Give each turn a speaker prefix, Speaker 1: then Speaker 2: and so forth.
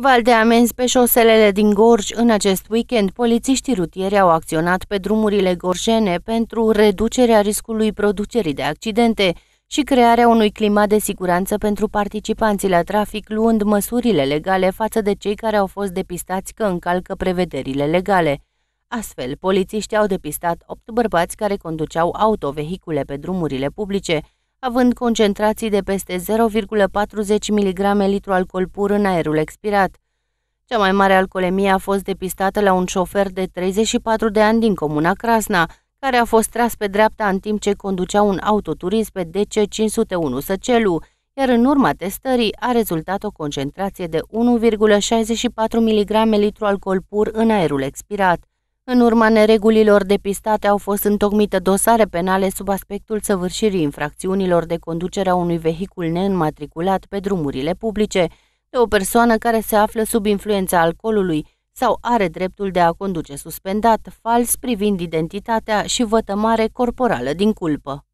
Speaker 1: Val de amenzi pe șoselele din Gorj. În acest weekend, polițiștii rutieri au acționat pe drumurile gorjene pentru reducerea riscului producerii de accidente și crearea unui climat de siguranță pentru participanții la trafic, luând măsurile legale față de cei care au fost depistați că încalcă prevederile legale. Astfel, polițiștii au depistat opt bărbați care conduceau autovehicule pe drumurile publice, având concentrații de peste 0,40 mg litru alcool pur în aerul expirat. Cea mai mare alcoolemie a fost depistată la un șofer de 34 de ani din comuna Crasna, care a fost tras pe dreapta în timp ce conducea un autoturism pe DC501 Săcelu, iar în urma testării a rezultat o concentrație de 1,64 mg litru alcool pur în aerul expirat. În urma neregulilor depistate au fost întocmite dosare penale sub aspectul săvârșirii infracțiunilor de conducerea unui vehicul neînmatriculat pe drumurile publice de o persoană care se află sub influența alcoolului sau are dreptul de a conduce suspendat, fals privind identitatea și vătămare corporală din culpă.